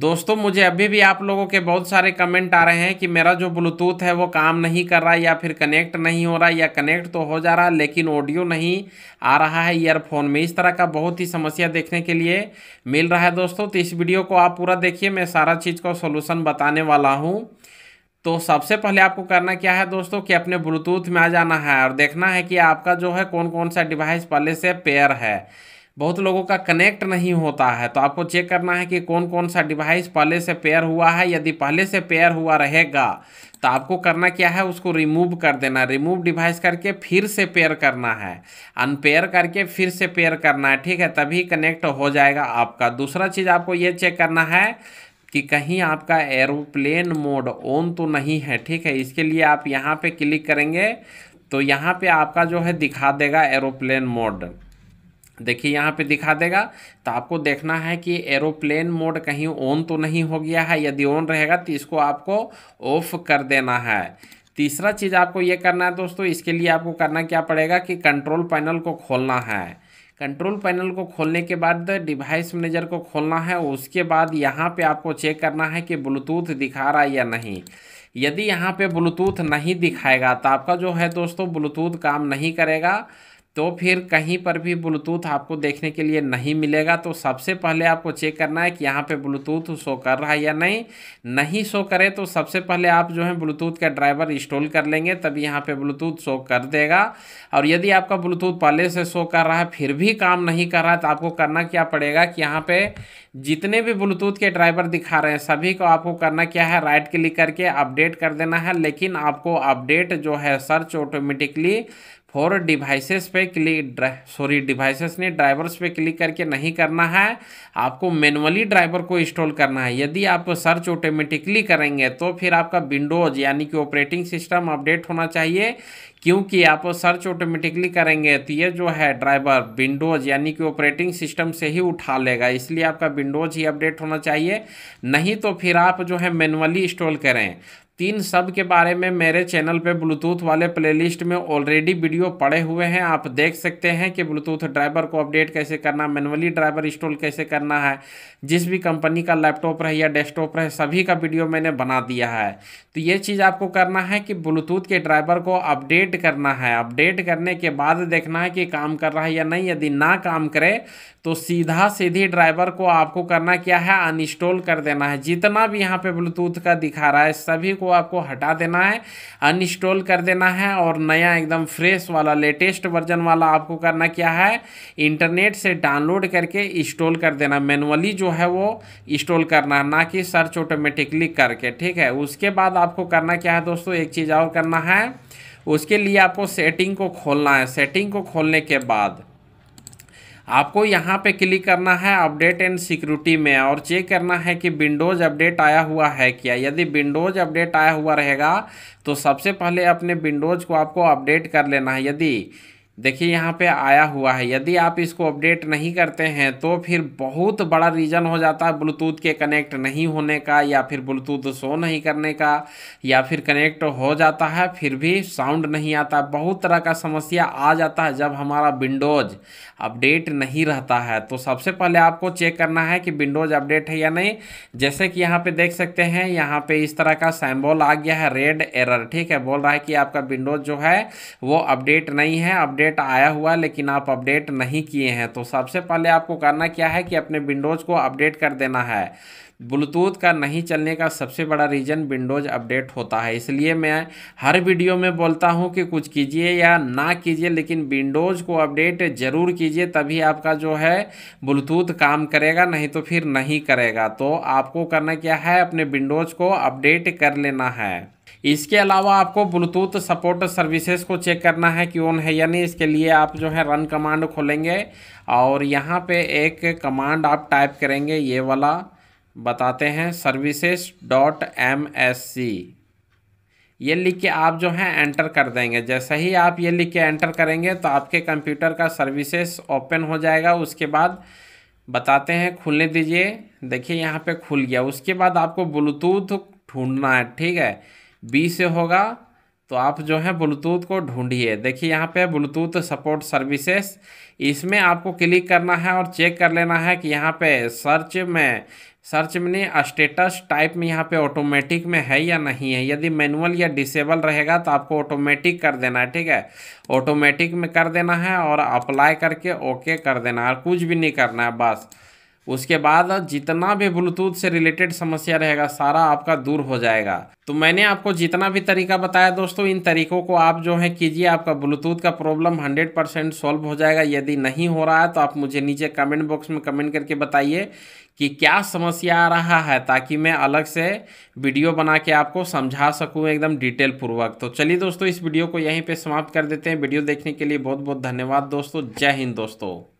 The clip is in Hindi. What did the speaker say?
दोस्तों मुझे अभी भी आप लोगों के बहुत सारे कमेंट आ रहे हैं कि मेरा जो ब्लूटूथ है वो काम नहीं कर रहा या फिर कनेक्ट नहीं हो रहा या कनेक्ट तो हो जा रहा लेकिन ऑडियो नहीं आ रहा है ईयरफोन में इस तरह का बहुत ही समस्या देखने के लिए मिल रहा है दोस्तों तो इस वीडियो को आप पूरा देखिए मैं सारा चीज़ का सोल्यूशन बताने वाला हूँ तो सबसे पहले आपको करना क्या है दोस्तों कि अपने ब्लूटूथ में आ जाना है और देखना है कि आपका जो है कौन कौन सा डिवाइस पहले से पेयर है बहुत लोगों का कनेक्ट नहीं होता है तो आपको चेक करना है कि कौन कौन सा डिवाइस पहले से पेयर हुआ है यदि पहले से पेयर हुआ रहेगा तो आपको करना क्या है उसको रिमूव कर देना रिमूव डिवाइस करके फिर से पेयर करना है अनपेयर करके फिर से पेयर करना है ठीक है तभी कनेक्ट हो जाएगा आपका दूसरा चीज़ आपको ये चेक करना है कि कहीं आपका एरोप्लेन मोड ऑन तो नहीं है ठीक है इसके लिए आप यहाँ पे क्लिक करेंगे तो यहाँ पे आपका जो है दिखा देगा एरोप्लेन मोड देखिए यहाँ पे दिखा देगा तो आपको देखना है कि एरोप्लेन मोड कहीं ऑन तो नहीं हो गया है यदि ऑन रहेगा तो इसको आपको ऑफ कर देना है तीसरा चीज़ आपको ये करना है दोस्तों इसके लिए आपको करना क्या पड़ेगा कि कंट्रोल पैनल को खोलना है कंट्रोल पैनल को खोलने के बाद डिवाइस मैनेजर को खोलना है उसके बाद यहाँ पे आपको चेक करना है कि ब्लूटूथ दिखा रहा है या नहीं यदि यहाँ पे ब्लूटूथ नहीं दिखाएगा तो आपका जो है दोस्तों ब्लूटूथ काम नहीं करेगा तो फिर कहीं पर भी ब्लूटूथ आपको देखने के लिए नहीं मिलेगा तो सबसे पहले आपको चेक करना है कि यहाँ पे ब्लूटूथ शो कर रहा है या नहीं नहीं शो करे तो सबसे पहले आप जो है ब्लूटूथ का ड्राइवर इंस्टॉल कर लेंगे तभी यहाँ पे ब्लूटूथ शो कर देगा और यदि आपका ब्लूटूथ पहले से शो कर रहा है फिर भी काम नहीं कर रहा है तो आपको करना क्या पड़ेगा कि यहाँ पर जितने भी ब्लूटूथ के ड्राइवर दिखा रहे हैं सभी को आपको करना क्या है राइट क्लिक करके अपडेट कर देना है लेकिन आपको अपडेट जो है सर्च ऑटोमेटिकली फोर डिवाइसेस पे क्लिक सॉरी डिवाइसेस ने ड्राइवर्स पे क्लिक करके नहीं करना है आपको मैनुअली ड्राइवर को इंस्टॉल करना है यदि आप सर्च ऑटोमेटिकली करेंगे तो फिर आपका विंडोज़ यानी कि ऑपरेटिंग सिस्टम अपडेट होना चाहिए क्योंकि आप सर्च ऑटोमेटिकली करेंगे तो ये जो है ड्राइवर विंडोज़ यानी कि ऑपरेटिंग सिस्टम से ही उठा लेगा इसलिए आपका विंडोज़ ही अपडेट होना चाहिए नहीं तो फिर आप जो है मैनुअली इंस्टॉल करें तीन सब के बारे में मेरे चैनल पे ब्लूटूथ वाले प्लेलिस्ट में ऑलरेडी वीडियो पड़े हुए हैं आप देख सकते हैं कि ब्लूटूथ ड्राइवर को अपडेट कैसे करना मैनुअली ड्राइवर इंस्टॉल कैसे करना है जिस भी कंपनी का लैपटॉप रहे या डेस्कटॉप रहे सभी का वीडियो मैंने बना दिया है तो ये चीज़ आपको करना है कि ब्लूटूथ के ड्राइवर को अपडेट करना है अपडेट करने के बाद देखना है कि काम कर रहा है या नहीं यदि ना काम करे तो सीधा सीधी ड्राइवर को आपको करना क्या है अनइंस्टॉल कर देना है जितना भी यहाँ पर ब्लूटूथ का दिखा रहा है सभी को आपको हटा देना है अनइंस्टॉल कर देना है और नया एकदम फ्रेश वाला लेटेस्ट वर्जन वाला आपको करना क्या है इंटरनेट से डाउनलोड करके इंस्टॉल कर देना मैनुअली जो है वो इंस्टॉल करना है ना कि सर्च ऑटोमेटिकली करके ठीक है उसके बाद आपको करना क्या है दोस्तों एक चीज़ और करना है उसके लिए आपको सेटिंग को खोलना है सेटिंग को खोलने के बाद आपको यहाँ पे क्लिक करना है अपडेट एंड सिक्योरिटी में और चेक करना है कि विंडोज़ अपडेट आया हुआ है क्या यदि विंडोज़ अपडेट आया हुआ रहेगा तो सबसे पहले अपने विंडोज़ को आपको अपडेट कर लेना है यदि देखिए यहाँ पे आया हुआ है यदि आप इसको अपडेट नहीं करते हैं तो फिर बहुत बड़ा रीज़न हो जाता है ब्लूटूथ के कनेक्ट नहीं होने का या फिर ब्लूटूथ शो नहीं करने का या फिर कनेक्ट हो जाता है फिर भी साउंड नहीं आता बहुत तरह का समस्या आ जाता है जब हमारा विंडोज़ अपडेट नहीं रहता है तो सबसे पहले आपको चेक करना है कि विंडोज़ अपडेट है या नहीं जैसे कि यहाँ पर देख सकते हैं यहाँ पर इस तरह का सैम्बॉल आ गया है रेड एरर ठीक है बोल रहा है कि आपका विंडोज़ जो है वो अपडेट नहीं है अपडेट अपडेट आया हुआ लेकिन आप अपडेट नहीं किए हैं तो सबसे पहले आपको करना क्या है कि अपने विंडोज़ को अपडेट कर देना है ब्लूटूथ का नहीं चलने का सबसे बड़ा रीज़न विंडोज़ अपडेट होता है इसलिए मैं हर वीडियो में बोलता हूं कि कुछ कीजिए या ना कीजिए लेकिन विंडोज़ को अपडेट ज़रूर कीजिए तभी आपका जो है ब्लूटूथ काम करेगा नहीं तो फिर नहीं करेगा तो आपको करना क्या है अपने विंडोज़ को अपडेट कर लेना है इसके अलावा आपको ब्लूटूथ सपोर्ट सर्विसेज को चेक करना है कि ऑन है या नहीं इसके लिए आप जो है रन कमांड खोलेंगे और यहाँ पे एक कमांड आप टाइप करेंगे ये वाला बताते हैं services dot M S C ये लिख के आप जो है एंटर कर देंगे जैसे ही आप ये लिख के एंटर करेंगे तो आपके कंप्यूटर का सर्विसेस ओपन हो जाएगा उसके बाद बताते हैं खुलने दीजिए देखिए यहाँ पे खुल गया उसके बाद आपको ब्लूटूथ ढूंढना है ठीक है बी से होगा तो आप जो है ब्लूटूथ को ढूंढिए देखिए यहाँ पे ब्लूटूथ सपोर्ट सर्विसेज इसमें आपको क्लिक करना है और चेक कर लेना है कि यहाँ पे सर्च में सर्च में नहीं स्टेटस टाइप में यहाँ पे ऑटोमेटिक में है या नहीं है यदि मैनुअल या डिसेबल रहेगा तो आपको ऑटोमेटिक कर देना है ठीक है ऑटोमेटिक में कर देना है और अप्लाई करके ओके कर देना है और कुछ भी नहीं करना है बस उसके बाद जितना भी ब्लूटूथ से रिलेटेड समस्या रहेगा सारा आपका दूर हो जाएगा तो मैंने आपको जितना भी तरीका बताया दोस्तों इन तरीकों को आप जो है कीजिए आपका ब्लूटूथ का प्रॉब्लम 100 परसेंट सॉल्व हो जाएगा यदि नहीं हो रहा है तो आप मुझे नीचे कमेंट बॉक्स में कमेंट करके बताइए कि क्या समस्या आ रहा है ताकि मैं अलग से वीडियो बना के आपको समझा सकूँ एकदम डिटेल पूर्वक तो चलिए दोस्तों इस वीडियो को यहीं पर समाप्त कर देते हैं वीडियो देखने के लिए बहुत बहुत धन्यवाद दोस्तों जय हिंद दोस्तों